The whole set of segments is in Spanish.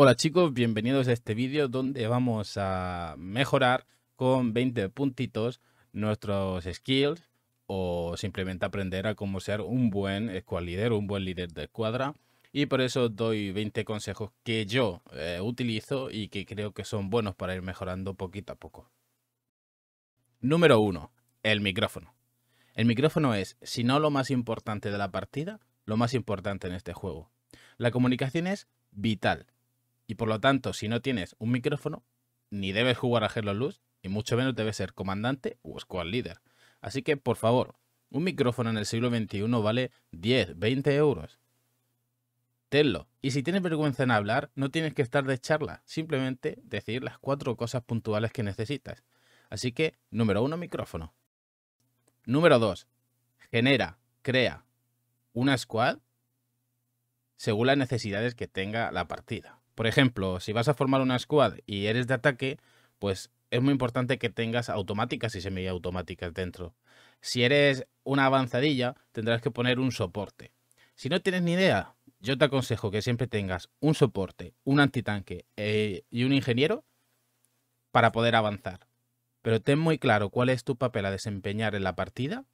Hola chicos, bienvenidos a este vídeo donde vamos a mejorar con 20 puntitos nuestros skills o simplemente aprender a cómo ser un buen squad leader, un buen líder de escuadra. Y por eso doy 20 consejos que yo eh, utilizo y que creo que son buenos para ir mejorando poquito a poco. Número 1. El micrófono. El micrófono es, si no lo más importante de la partida, lo más importante en este juego. La comunicación es vital y por lo tanto, si no tienes un micrófono, ni debes jugar a Hello Luz, y mucho menos debes ser comandante o squad leader. Así que, por favor, un micrófono en el siglo XXI vale 10, 20 euros. Tenlo. Y si tienes vergüenza en hablar, no tienes que estar de charla, simplemente decir las cuatro cosas puntuales que necesitas. Así que, número uno, micrófono. Número dos, genera, crea una squad según las necesidades que tenga la partida. Por ejemplo, si vas a formar una squad y eres de ataque, pues es muy importante que tengas automáticas y semiautomáticas dentro. Si eres una avanzadilla, tendrás que poner un soporte. Si no tienes ni idea, yo te aconsejo que siempre tengas un soporte, un antitanque eh, y un ingeniero para poder avanzar. Pero ten muy claro cuál es tu papel a desempeñar en la partida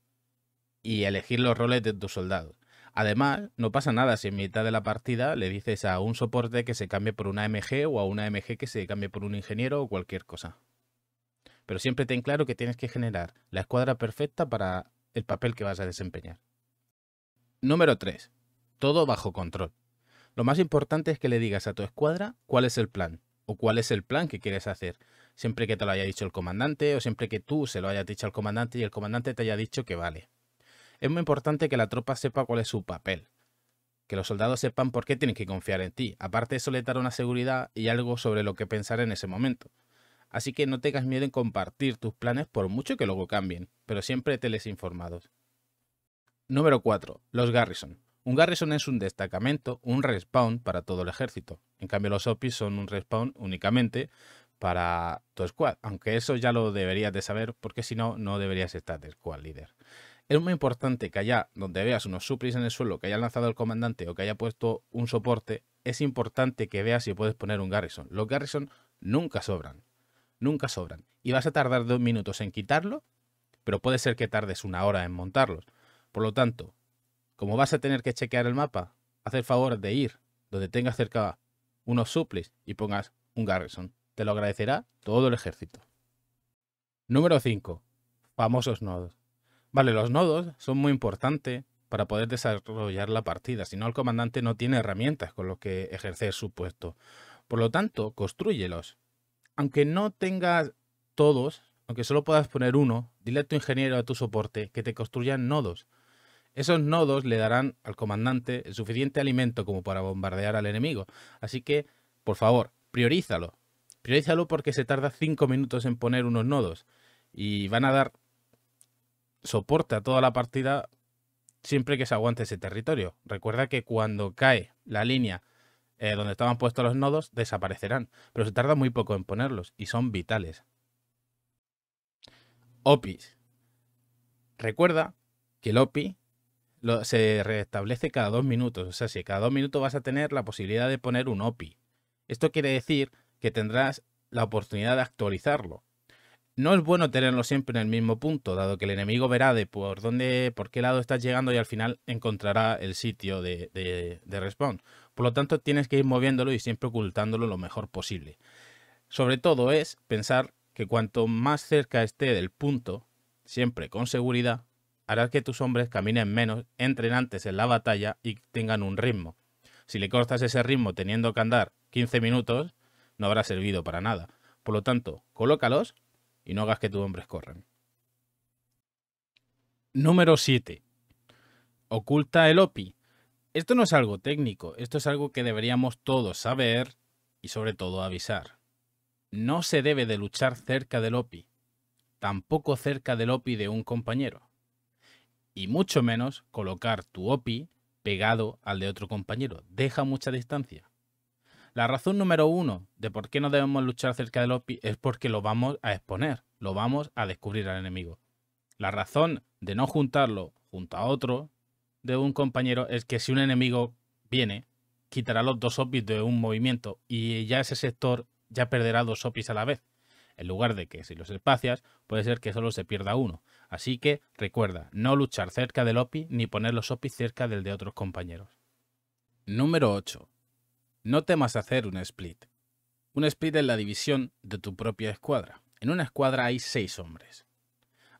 y elegir los roles de tus soldados. Además, no pasa nada si en mitad de la partida le dices a un soporte que se cambie por una MG o a una MG que se cambie por un ingeniero o cualquier cosa. Pero siempre ten claro que tienes que generar la escuadra perfecta para el papel que vas a desempeñar. Número 3. Todo bajo control. Lo más importante es que le digas a tu escuadra cuál es el plan o cuál es el plan que quieres hacer, siempre que te lo haya dicho el comandante o siempre que tú se lo hayas dicho al comandante y el comandante te haya dicho que vale, es muy importante que la tropa sepa cuál es su papel. Que los soldados sepan por qué tienen que confiar en ti. Aparte eso le una seguridad y algo sobre lo que pensar en ese momento. Así que no tengas miedo en compartir tus planes por mucho que luego cambien, pero siempre te informados. Número 4. Los Garrison. Un Garrison es un destacamento, un respawn para todo el ejército. En cambio los OPIs son un respawn únicamente para tu squad, aunque eso ya lo deberías de saber porque si no, no deberías estar de squad líder. Es muy importante que allá donde veas unos suplis en el suelo que haya lanzado el comandante o que haya puesto un soporte, es importante que veas si puedes poner un garrison. Los garrison nunca sobran. Nunca sobran. Y vas a tardar dos minutos en quitarlo, pero puede ser que tardes una hora en montarlos. Por lo tanto, como vas a tener que chequear el mapa, haz el favor de ir donde tengas cerca unos suplis y pongas un garrison. Te lo agradecerá todo el ejército. Número 5. Famosos nodos. Vale, los nodos son muy importantes para poder desarrollar la partida, si no el comandante no tiene herramientas con las que ejercer su puesto. Por lo tanto, construyelos. Aunque no tengas todos, aunque solo puedas poner uno, dile a tu ingeniero, a tu soporte, que te construyan nodos. Esos nodos le darán al comandante el suficiente alimento como para bombardear al enemigo. Así que, por favor, priorízalo. Priorízalo porque se tarda 5 minutos en poner unos nodos y van a dar soporta toda la partida siempre que se aguante ese territorio. Recuerda que cuando cae la línea eh, donde estaban puestos los nodos, desaparecerán, pero se tarda muy poco en ponerlos y son vitales. OPIs. Recuerda que el OPI se restablece cada dos minutos, o sea, si cada dos minutos vas a tener la posibilidad de poner un OPI. Esto quiere decir que tendrás la oportunidad de actualizarlo. No es bueno tenerlo siempre en el mismo punto, dado que el enemigo verá de por dónde, por qué lado estás llegando y al final encontrará el sitio de, de, respawn. Por lo tanto, tienes que ir moviéndolo y siempre ocultándolo lo mejor posible. Sobre todo es pensar que cuanto más cerca esté del punto, siempre con seguridad, hará que tus hombres caminen menos, entren antes en la batalla y tengan un ritmo. Si le cortas ese ritmo teniendo que andar 15 minutos, no habrá servido para nada. Por lo tanto, colócalos y no hagas que tus hombres corran. Número 7. Oculta el OPI. Esto no es algo técnico, esto es algo que deberíamos todos saber y sobre todo avisar. No se debe de luchar cerca del OPI, tampoco cerca del OPI de un compañero, y mucho menos colocar tu OPI pegado al de otro compañero. Deja mucha distancia. La razón número uno de por qué no debemos luchar cerca del OPI es porque lo vamos a exponer, lo vamos a descubrir al enemigo. La razón de no juntarlo junto a otro de un compañero es que si un enemigo viene, quitará los dos OPIs de un movimiento y ya ese sector ya perderá dos OPIs a la vez. En lugar de que si los espacias, puede ser que solo se pierda uno. Así que recuerda, no luchar cerca del OPI ni poner los OPIs cerca del de otros compañeros. Número 8. No temas hacer un split. Un split es la división de tu propia escuadra. En una escuadra hay seis hombres.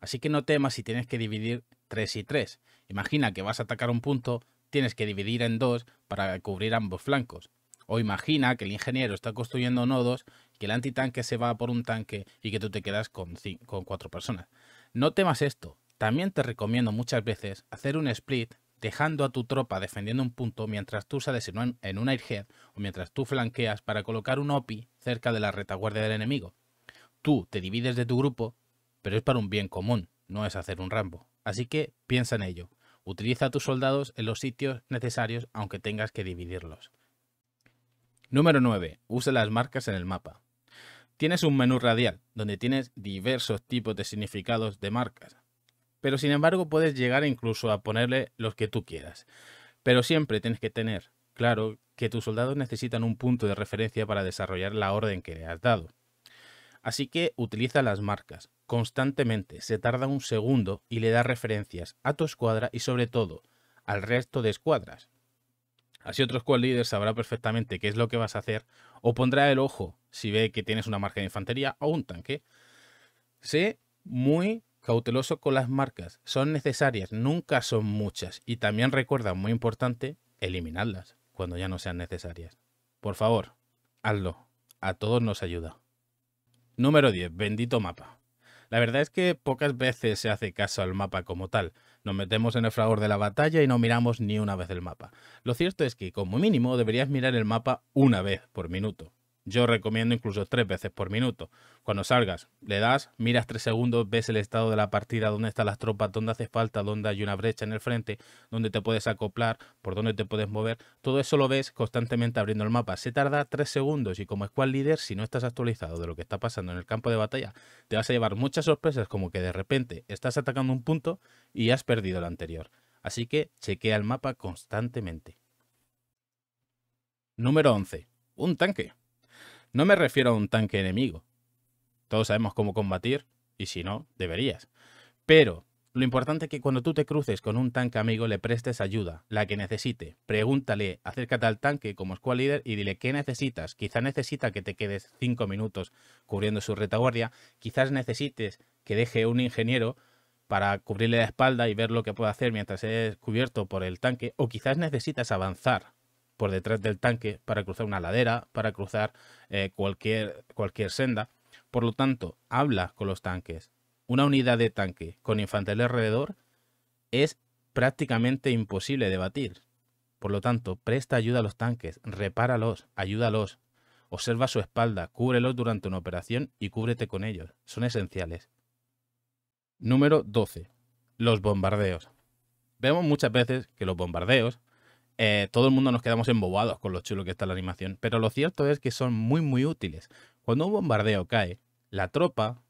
Así que no temas si tienes que dividir 3 y 3. Imagina que vas a atacar un punto, tienes que dividir en dos para cubrir ambos flancos. O imagina que el ingeniero está construyendo nodos, que el antitanque se va por un tanque y que tú te quedas con, con cuatro personas. No temas esto. También te recomiendo muchas veces hacer un split dejando a tu tropa defendiendo un punto mientras tú sales en un airhead o mientras tú flanqueas para colocar un OPI cerca de la retaguardia del enemigo. Tú te divides de tu grupo, pero es para un bien común, no es hacer un rambo. Así que piensa en ello. Utiliza a tus soldados en los sitios necesarios aunque tengas que dividirlos. Número 9. Usa las marcas en el mapa. Tienes un menú radial donde tienes diversos tipos de significados de marcas pero sin embargo puedes llegar incluso a ponerle los que tú quieras. Pero siempre tienes que tener claro que tus soldados necesitan un punto de referencia para desarrollar la orden que le has dado. Así que utiliza las marcas constantemente, se tarda un segundo y le da referencias a tu escuadra y sobre todo al resto de escuadras. Así otro squad líder sabrá perfectamente qué es lo que vas a hacer o pondrá el ojo si ve que tienes una marca de infantería o un tanque. Sé muy Cauteloso con las marcas. Son necesarias, nunca son muchas. Y también recuerda, muy importante, eliminarlas cuando ya no sean necesarias. Por favor, hazlo. A todos nos ayuda. Número 10. Bendito mapa. La verdad es que pocas veces se hace caso al mapa como tal. Nos metemos en el fragor de la batalla y no miramos ni una vez el mapa. Lo cierto es que como mínimo deberías mirar el mapa una vez por minuto. Yo recomiendo incluso tres veces por minuto. Cuando salgas, le das, miras tres segundos, ves el estado de la partida, dónde están las tropas, dónde hace falta, dónde hay una brecha en el frente, dónde te puedes acoplar, por dónde te puedes mover. Todo eso lo ves constantemente abriendo el mapa. Se tarda tres segundos y como es cual líder, si no estás actualizado de lo que está pasando en el campo de batalla, te vas a llevar muchas sorpresas como que de repente estás atacando un punto y has perdido el anterior. Así que chequea el mapa constantemente. Número 11. Un tanque. No me refiero a un tanque enemigo. Todos sabemos cómo combatir y si no, deberías. Pero lo importante es que cuando tú te cruces con un tanque amigo le prestes ayuda, la que necesite. Pregúntale, acércate al tanque como squad leader y dile qué necesitas. Quizás necesita que te quedes cinco minutos cubriendo su retaguardia. Quizás necesites que deje un ingeniero para cubrirle la espalda y ver lo que puede hacer mientras es cubierto por el tanque, o quizás necesitas avanzar por detrás del tanque para cruzar una ladera, para cruzar eh, cualquier, cualquier senda. Por lo tanto, habla con los tanques. Una unidad de tanque con infantería alrededor es prácticamente imposible de batir. Por lo tanto, presta ayuda a los tanques, repáralos, ayúdalos, observa su espalda, cúbrelos durante una operación y cúbrete con ellos. Son esenciales. Número 12. Los bombardeos. Vemos muchas veces que los bombardeos eh, todo el mundo nos quedamos embobados con lo chulo que está la animación, pero lo cierto es que son muy muy útiles. Cuando un bombardeo cae, la tropa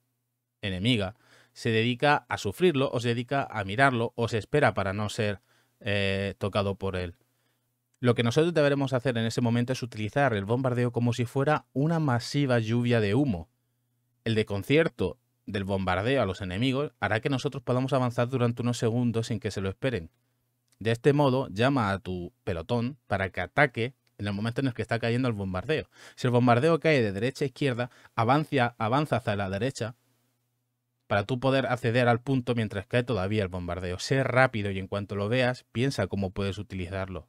enemiga se dedica a sufrirlo o se dedica a mirarlo o se espera para no ser eh, tocado por él. Lo que nosotros deberemos hacer en ese momento es utilizar el bombardeo como si fuera una masiva lluvia de humo. El de concierto del bombardeo a los enemigos hará que nosotros podamos avanzar durante unos segundos sin que se lo esperen. De este modo, llama a tu pelotón para que ataque en el momento en el que está cayendo el bombardeo. Si el bombardeo cae de derecha a izquierda, avanza, avanza hacia la derecha para tú poder acceder al punto mientras cae todavía el bombardeo. Sé rápido y en cuanto lo veas, piensa cómo puedes utilizarlo.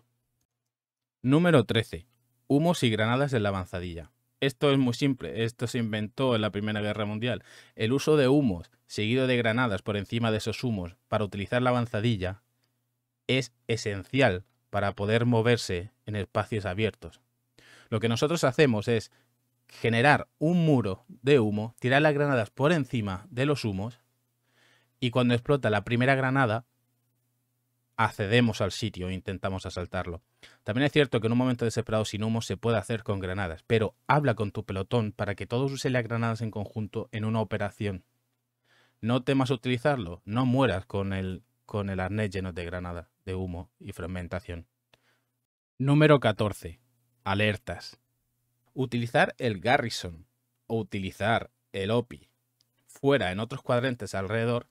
Número 13. Humos y granadas en la avanzadilla. Esto es muy simple, esto se inventó en la Primera Guerra Mundial. El uso de humos seguido de granadas por encima de esos humos para utilizar la avanzadilla es esencial para poder moverse en espacios abiertos. Lo que nosotros hacemos es generar un muro de humo, tirar las granadas por encima de los humos y cuando explota la primera granada accedemos al sitio e intentamos asaltarlo. También es cierto que en un momento desesperado sin humo se puede hacer con granadas, pero habla con tu pelotón para que todos usen las granadas en conjunto en una operación. No temas utilizarlo, no mueras con el, con el arnés lleno de granadas de humo y fragmentación. Número 14. Alertas. Utilizar el Garrison o utilizar el OPI fuera en otros cuadrantes alrededor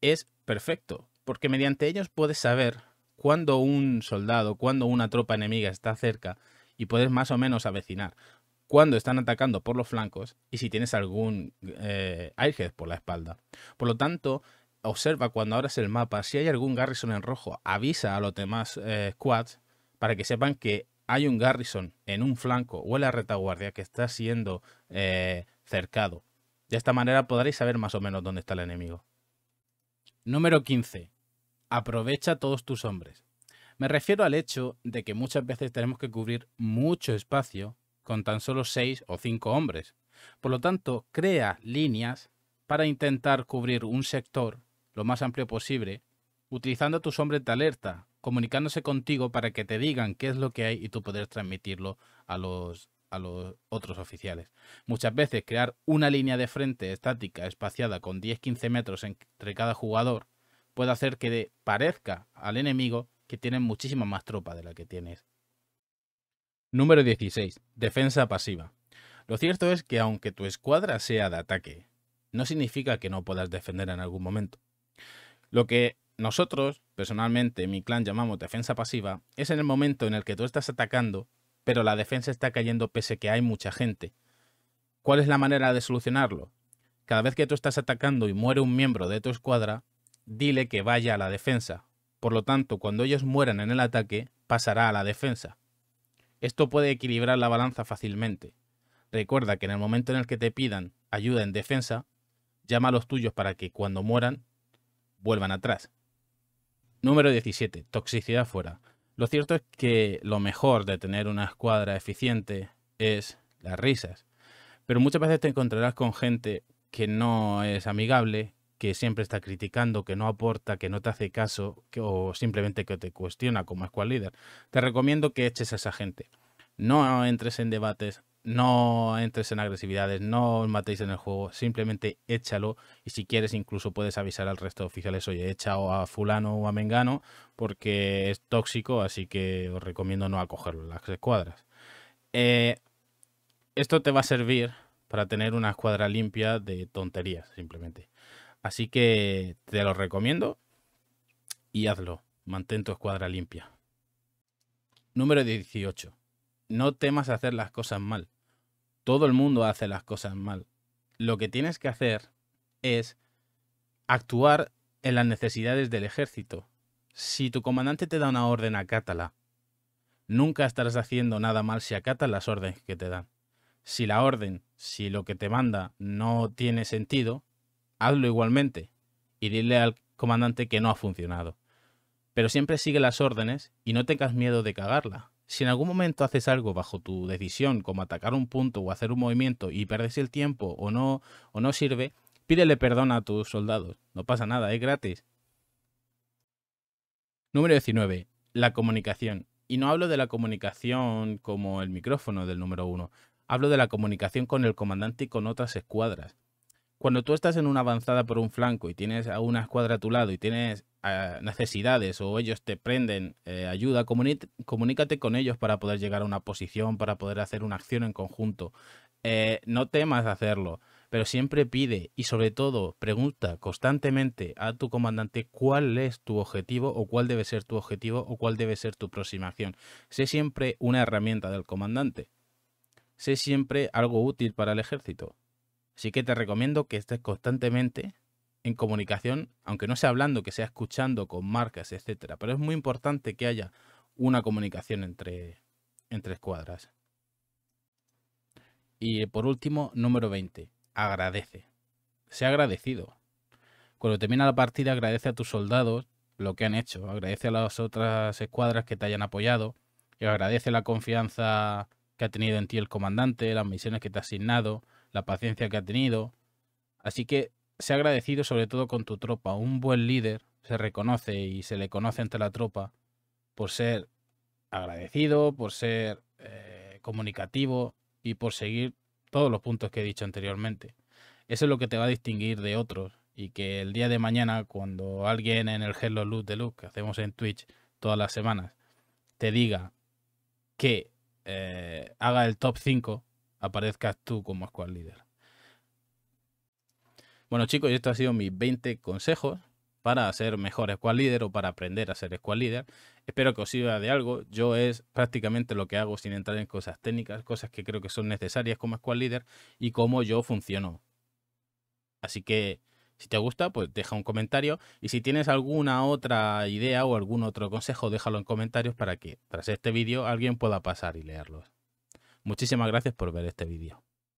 es perfecto, porque mediante ellos puedes saber cuándo un soldado, cuándo una tropa enemiga está cerca y puedes más o menos avecinar cuando están atacando por los flancos y si tienes algún eh, por la espalda. Por lo tanto, observa cuando abras el mapa si hay algún Garrison en rojo. Avisa a los demás eh, squads para que sepan que hay un Garrison en un flanco o en la retaguardia que está siendo eh, cercado. De esta manera podréis saber más o menos dónde está el enemigo. Número 15. Aprovecha todos tus hombres. Me refiero al hecho de que muchas veces tenemos que cubrir mucho espacio con tan solo 6 o 5 hombres. Por lo tanto, crea líneas para intentar cubrir un sector lo más amplio posible, utilizando tus hombres de alerta, comunicándose contigo para que te digan qué es lo que hay y tú poder transmitirlo a los, a los otros oficiales. Muchas veces crear una línea de frente estática, espaciada, con 10-15 metros entre cada jugador, puede hacer que parezca al enemigo que tiene muchísima más tropa de la que tienes. Número 16. Defensa pasiva. Lo cierto es que aunque tu escuadra sea de ataque, no significa que no puedas defender en algún momento. Lo que nosotros, personalmente, en mi clan llamamos defensa pasiva, es en el momento en el que tú estás atacando, pero la defensa está cayendo pese que hay mucha gente. ¿Cuál es la manera de solucionarlo? Cada vez que tú estás atacando y muere un miembro de tu escuadra, dile que vaya a la defensa. Por lo tanto, cuando ellos mueran en el ataque, pasará a la defensa. Esto puede equilibrar la balanza fácilmente. Recuerda que en el momento en el que te pidan ayuda en defensa, llama a los tuyos para que cuando mueran vuelvan atrás. Número 17. Toxicidad fuera. Lo cierto es que lo mejor de tener una escuadra eficiente es las risas. Pero muchas veces te encontrarás con gente que no es amigable, que siempre está criticando, que no aporta, que no te hace caso que, o simplemente que te cuestiona como squad líder. Te recomiendo que eches a esa gente. No entres en debates, no entres en agresividades, no os matéis en el juego, simplemente échalo y si quieres incluso puedes avisar al resto de oficiales, oye, echa a fulano o a mengano porque es tóxico, así que os recomiendo no acogerlo en las escuadras. Eh, esto te va a servir para tener una escuadra limpia de tonterías, simplemente. Así que te lo recomiendo y hazlo. Mantén tu escuadra limpia. Número 18. No temas hacer las cosas mal. Todo el mundo hace las cosas mal. Lo que tienes que hacer es actuar en las necesidades del ejército. Si tu comandante te da una orden, acátala. Nunca estarás haciendo nada mal si acatas las órdenes que te dan. Si la orden, si lo que te manda no tiene sentido, hazlo igualmente y dile al comandante que no ha funcionado. Pero siempre sigue las órdenes y no tengas miedo de cagarla. Si en algún momento haces algo bajo tu decisión, como atacar un punto o hacer un movimiento y perdes el tiempo o no, o no sirve, pídele perdón a tus soldados. No pasa nada, es gratis. Número 19. La comunicación. Y no hablo de la comunicación como el micrófono del número 1. Hablo de la comunicación con el comandante y con otras escuadras cuando tú estás en una avanzada por un flanco y tienes a una escuadra a tu lado y tienes ah, necesidades o ellos te prenden eh, ayuda, comunícate con ellos para poder llegar a una posición, para poder hacer una acción en conjunto. Eh, no temas hacerlo, pero siempre pide y sobre todo pregunta constantemente a tu comandante cuál es tu objetivo o cuál debe ser tu objetivo o cuál debe ser tu próxima acción. Sé siempre una herramienta del comandante. Sé siempre algo útil para el ejército. Así que te recomiendo que estés constantemente en comunicación, aunque no sea hablando, que sea escuchando con marcas, etc. Pero es muy importante que haya una comunicación entre, entre escuadras. Y por último, número 20. Agradece. Sea agradecido. Cuando termina la partida, agradece a tus soldados lo que han hecho. Agradece a las otras escuadras que te hayan apoyado. Y agradece la confianza que ha tenido en ti el comandante, las misiones que te ha asignado, la paciencia que ha tenido. Así que se ha agradecido sobre todo con tu tropa. Un buen líder se reconoce y se le conoce entre la tropa por ser agradecido, por ser eh, comunicativo y por seguir todos los puntos que he dicho anteriormente. Eso es lo que te va a distinguir de otros y que el día de mañana cuando alguien en el Hello de Luz, que hacemos en Twitch todas las semanas te diga que eh, haga el top 5 aparezcas tú como squad leader. Bueno chicos, esto ha sido mis 20 consejos para ser mejor squad leader o para aprender a ser squad leader. Espero que os sirva de algo. Yo es prácticamente lo que hago sin entrar en cosas técnicas, cosas que creo que son necesarias como squad leader y cómo yo funciono. Así que si te gusta, pues deja un comentario y si tienes alguna otra idea o algún otro consejo, déjalo en comentarios para que tras este vídeo alguien pueda pasar y leerlo. Muchísimas gracias por ver este vídeo.